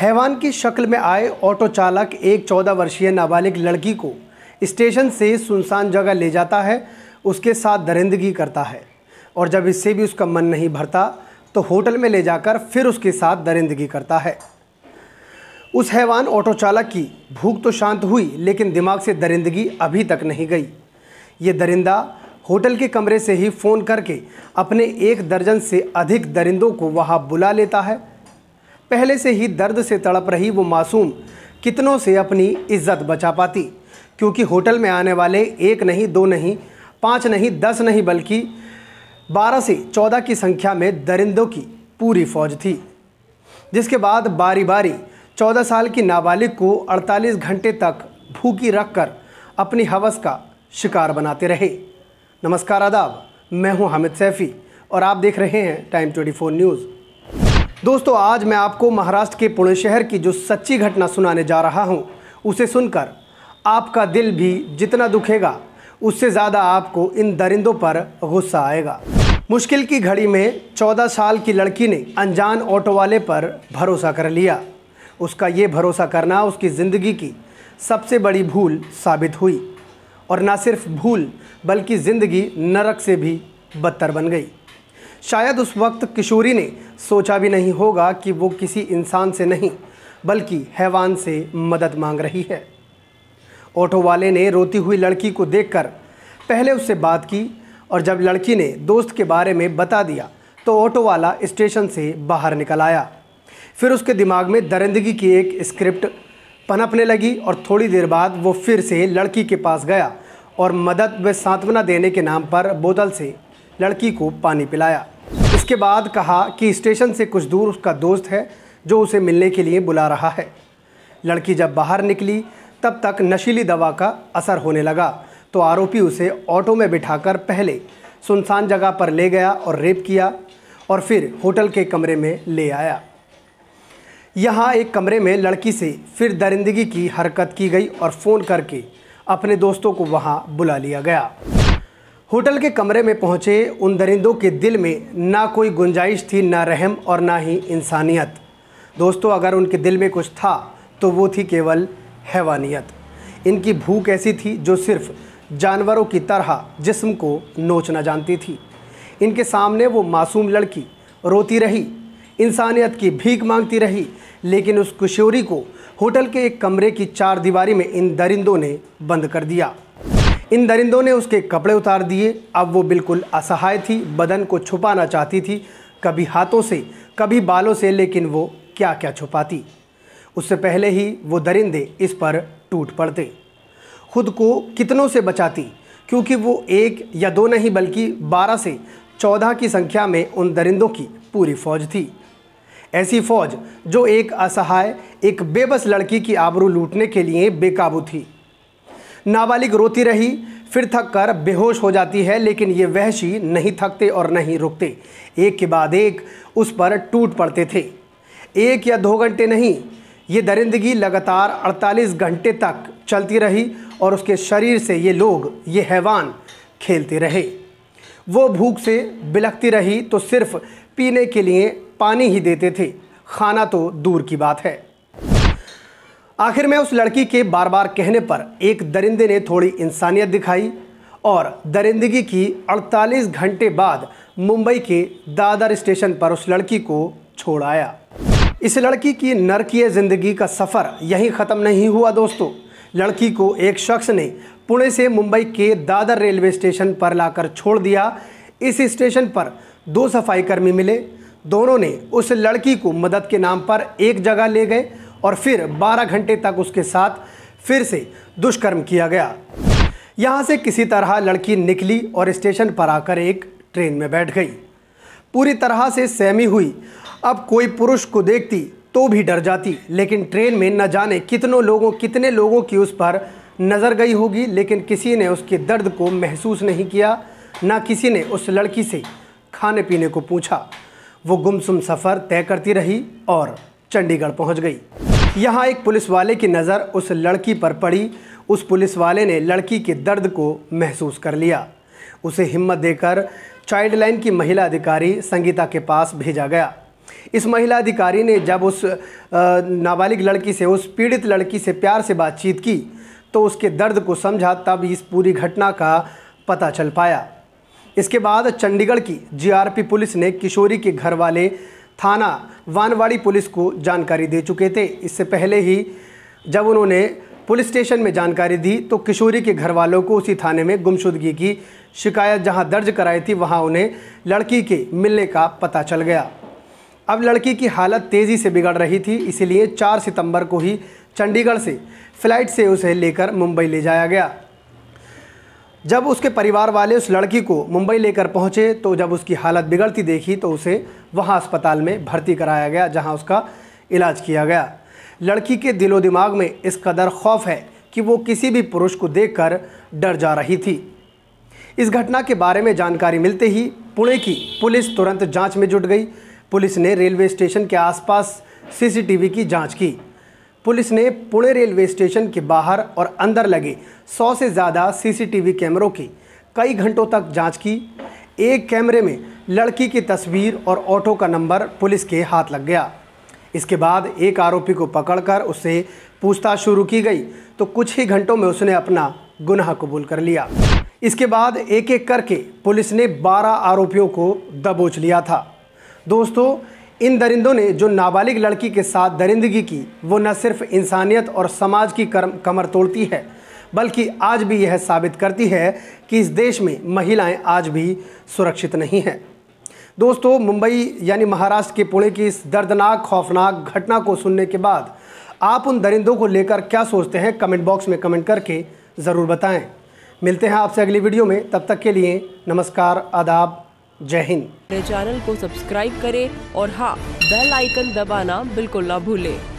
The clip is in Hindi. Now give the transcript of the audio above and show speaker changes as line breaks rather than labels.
हैवान की शक्ल में आए ऑटो चालक एक चौदह वर्षीय नाबालिग लड़की को स्टेशन से सुनसान जगह ले जाता है उसके साथ दरिंदगी करता है और जब इससे भी उसका मन नहीं भरता तो होटल में ले जाकर फिर उसके साथ दरिंदगी करता है उस हैवान ऑटो चालक की भूख तो शांत हुई लेकिन दिमाग से दरिंदगी अभी तक नहीं गई ये दरिंदा होटल के कमरे से ही फ़ोन करके अपने एक दर्जन से अधिक दरिंदों को वहाँ बुला लेता है पहले से ही दर्द से तड़प रही वो मासूम कितनों से अपनी इज्जत बचा पाती क्योंकि होटल में आने वाले एक नहीं दो नहीं पाँच नहीं दस नहीं बल्कि बारह से चौदह की संख्या में दरिंदों की पूरी फौज थी जिसके बाद बारी बारी चौदह साल की नाबालिग को अड़तालीस घंटे तक भूखी रख कर अपनी हवस का शिकार बनाते रहे नमस्कार आदाब मैं हूं हामिद सैफ़ी और आप देख रहे हैं टाइम ट्वेंटी फोर न्यूज़ दोस्तों आज मैं आपको महाराष्ट्र के पुणे शहर की जो सच्ची घटना सुनाने जा रहा हूं उसे सुनकर आपका दिल भी जितना दुखेगा उससे ज़्यादा आपको इन दरिंदों पर गुस्सा आएगा मुश्किल की घड़ी में 14 साल की लड़की ने अनजान ऑटो वाले पर भरोसा कर लिया उसका ये भरोसा करना उसकी ज़िंदगी की सबसे बड़ी भूल साबित हुई और ना सिर्फ भूल बल्कि ज़िंदगी नरक से भी बदतर बन गई शायद उस वक्त किशोरी ने सोचा भी नहीं होगा कि वो किसी इंसान से नहीं बल्कि हैवान से मदद मांग रही है ऑटो वाले ने रोती हुई लड़की को देखकर पहले उससे बात की और जब लड़की ने दोस्त के बारे में बता दिया तो ऑटो वाला स्टेशन से बाहर निकल आया फिर उसके दिमाग में दरिंदगी की एक स्क्रिप्ट पनपने लगी और थोड़ी देर बाद वो फिर से लड़की के पास गया और मदद व सांत्वना देने के नाम पर बोतल से लड़की को पानी पिलाया इसके बाद कहा कि स्टेशन से कुछ दूर उसका दोस्त है जो उसे मिलने के लिए बुला रहा है लड़की जब बाहर निकली तब तक नशीली दवा का असर होने लगा तो आरोपी उसे ऑटो में बिठाकर पहले सुनसान जगह पर ले गया और रेप किया और फिर होटल के कमरे में ले आया यहाँ एक कमरे में लड़की से फिर दरिंदगी की हरकत की गई और फ़ोन करके अपने दोस्तों को वहाँ बुला लिया गया होटल के कमरे में पहुंचे उन दरिंदों के दिल में ना कोई गुंजाइश थी ना रहम और ना ही इंसानियत दोस्तों अगर उनके दिल में कुछ था तो वो थी केवल हैवानियत इनकी भूख ऐसी थी जो सिर्फ जानवरों की तरह जिस्म को नोचना जानती थी इनके सामने वो मासूम लड़की रोती रही इंसानियत की भीख मांगती रही लेकिन उस किशोरी को होटल के एक कमरे की चार दीवारी में इन दरिंदों ने बंद कर दिया इन दरिंदों ने उसके कपड़े उतार दिए अब वो बिल्कुल असहाय थी बदन को छुपाना चाहती थी कभी हाथों से कभी बालों से लेकिन वो क्या क्या छुपाती उससे पहले ही वो दरिंदे इस पर टूट पड़ते खुद को कितनों से बचाती क्योंकि वो एक या दो नहीं बल्कि बारह से चौदह की संख्या में उन दरिंदों की पूरी फौज थी ऐसी फौज जो एक असहाय एक बेबस लड़की की आबरू लूटने के लिए बेकाबू थी नाबालिग रोती रही फिर थक कर बेहोश हो जाती है लेकिन ये वहशी नहीं थकते और नहीं रुकते एक के बाद एक उस पर टूट पड़ते थे एक या दो घंटे नहीं ये दरिंदगी लगातार 48 घंटे तक चलती रही और उसके शरीर से ये लोग ये हैवान खेलते रहे वो भूख से बिलखती रही तो सिर्फ पीने के लिए पानी ही देते थे खाना तो दूर की बात है आखिर में उस लड़की के बार बार कहने पर एक दरिंदे ने थोड़ी इंसानियत दिखाई और दरिंदगी की 48 घंटे बाद मुंबई के दादर स्टेशन पर उस लड़की को छोड़ाया इस लड़की की नरकीय ज़िंदगी का सफ़र यहीं ख़त्म नहीं हुआ दोस्तों लड़की को एक शख्स ने पुणे से मुंबई के दादर रेलवे स्टेशन पर लाकर छोड़ दिया इस स्टेशन पर दो सफाईकर्मी मिले दोनों ने उस लड़की को मदद के नाम पर एक जगह ले गए और फिर 12 घंटे तक उसके साथ फिर से दुष्कर्म किया गया यहाँ से किसी तरह लड़की निकली और स्टेशन पर आकर एक ट्रेन में बैठ गई पूरी तरह से सहमी हुई अब कोई पुरुष को देखती तो भी डर जाती लेकिन ट्रेन में न जाने कितनों लोगों कितने लोगों की उस पर नज़र गई होगी लेकिन किसी ने उसके दर्द को महसूस नहीं किया ना किसी ने उस लड़की से खाने पीने को पूछा वो गुमसुम सफ़र तय करती रही और चंडीगढ़ पहुंच गई यहाँ एक पुलिस वाले की नज़र उस लड़की पर पड़ी उस पुलिस वाले ने लड़की के दर्द को महसूस कर लिया उसे हिम्मत देकर चाइल्ड लाइन की महिला अधिकारी संगीता के पास भेजा गया इस महिला अधिकारी ने जब उस नाबालिग लड़की से उस पीड़ित लड़की से प्यार से बातचीत की तो उसके दर्द को समझा तब इस पूरी घटना का पता चल पाया इसके बाद चंडीगढ़ की जीआरपी पुलिस ने किशोरी के घर वाले थाना वानवाड़ी पुलिस को जानकारी दे चुके थे इससे पहले ही जब उन्होंने पुलिस स्टेशन में जानकारी दी तो किशोरी के घर वालों को उसी थाने में गुमशुदगी की शिकायत जहां दर्ज कराई थी वहां उन्हें लड़की के मिलने का पता चल गया अब लड़की की हालत तेज़ी से बिगड़ रही थी इसीलिए 4 सितंबर को ही चंडीगढ़ से फ्लाइट से उसे लेकर मुंबई ले जाया गया जब उसके परिवार वाले उस लड़की को मुंबई लेकर पहुँचे तो जब उसकी हालत बिगड़ती देखी तो उसे वहाँ अस्पताल में भर्ती कराया गया जहाँ उसका इलाज किया गया लड़की के दिलो दिमाग में इस कदर खौफ है कि वो किसी भी पुरुष को देख डर जा रही थी इस घटना के बारे में जानकारी मिलते ही पुणे की पुलिस तुरंत जांच में जुट गई पुलिस ने रेलवे स्टेशन के आसपास सीसीटीवी की जांच की पुलिस ने पुणे रेलवे स्टेशन के बाहर और अंदर लगे सौ से ज़्यादा सीसीटीवी कैमरों की कई घंटों तक जांच की एक कैमरे में लड़की की तस्वीर और ऑटो का नंबर पुलिस के हाथ लग गया इसके बाद एक आरोपी को पकड़कर उससे पूछताछ शुरू की गई तो कुछ ही घंटों में उसने अपना गुनाह कबूल कर लिया इसके बाद एक एक करके पुलिस ने 12 आरोपियों को दबोच लिया था दोस्तों इन दरिंदों ने जो नाबालिग लड़की के साथ दरिंदगी की वो न सिर्फ इंसानियत और समाज की कर्म कमर तोड़ती है बल्कि आज भी यह साबित करती है कि इस देश में महिलाएं आज भी सुरक्षित नहीं हैं दोस्तों मुंबई यानी महाराष्ट्र के पुणे की इस दर्दनाक खौफनाक घटना को सुनने के बाद आप उन दरिंदों को लेकर क्या सोचते हैं कमेंट बॉक्स में कमेंट करके ज़रूर बताएं मिलते हैं आपसे अगली वीडियो में तब तक के लिए नमस्कार आदाब जय हिंद मेरे चैनल को सब्सक्राइब करें और हाँ बेल आइकन दबाना बिल्कुल ना भूलें